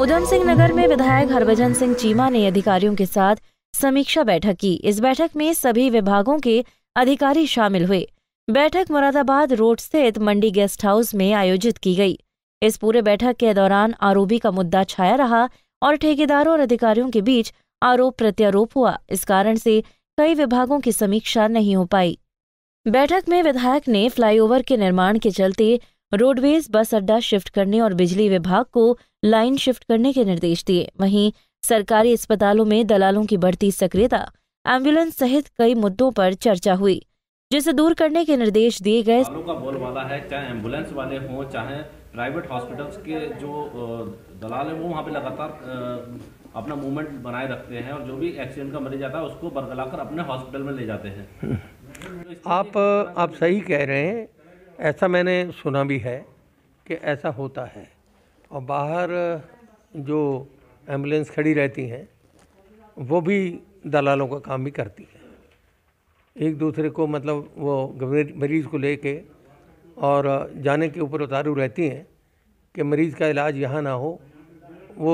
उधम सिंह नगर में विधायक हरभजन सिंह चीमा ने अधिकारियों के साथ समीक्षा बैठक की इस बैठक में सभी विभागों के अधिकारी शामिल हुए बैठक मुरादाबाद रोड स्थित मंडी गेस्ट हाउस में आयोजित की गई इस पूरे बैठक के दौरान आरोपी का मुद्दा छाया रहा और ठेकेदारों और अधिकारियों के बीच आरोप प्रत्यारोप हुआ इस कारण से कई विभागों की समीक्षा नहीं हो पाई बैठक में विधायक ने फ्लाईओवर के निर्माण के चलते रोडवेज बस अड्डा शिफ्ट करने और बिजली विभाग को लाइन शिफ्ट करने के निर्देश दिए वहीं सरकारी अस्पतालों में दलालों की बढ़ती सक्रियता एम्बुलेंस सहित कई मुद्दों पर चर्चा हुई जिसे दूर करने के निर्देश दिए गए का बोलबाला है चाहे एम्बुलेंस वाले हों चाहे प्राइवेट हॉस्पिटल्स के जो दलाल है वो वहाँ पे लगातार अपना मूवमेंट बनाए रखते हैं और जो भी एक्सीडेंट का मरीज आता है उसको बरगला अपने हॉस्पिटल में ले जाते हैं आप आप सही कह रहे हैं ऐसा मैंने सुना भी है कि ऐसा होता है और बाहर जो एम्बुलेंस खड़ी रहती हैं वो भी दलालों का काम भी करती हैं एक दूसरे को मतलब वो मरीज़ को लेके और जाने के ऊपर उतारू रहती हैं कि मरीज़ का इलाज यहाँ ना हो वो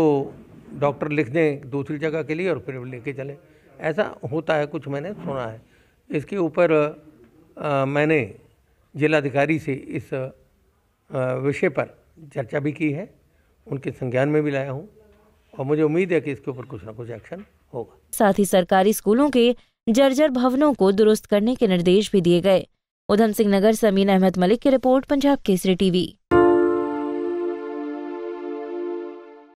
डॉक्टर लिख दें दूसरी जगह के लिए और फिर लेके चलें ऐसा होता है कुछ मैंने सुना है इसके ऊपर मैंने जिलाधिकारी से इस विषय पर चर्चा भी की है उनके संज्ञान में भी लाया हूँ और मुझे उम्मीद है कि इसके ऊपर कुछ ना कुछ एक्शन होगा साथ ही सरकारी स्कूलों के जर्जर भवनों को दुरुस्त करने के निर्देश भी दिए गए उधम सिंह नगर समीन अहमद मलिक की रिपोर्ट पंजाब केसरी टीवी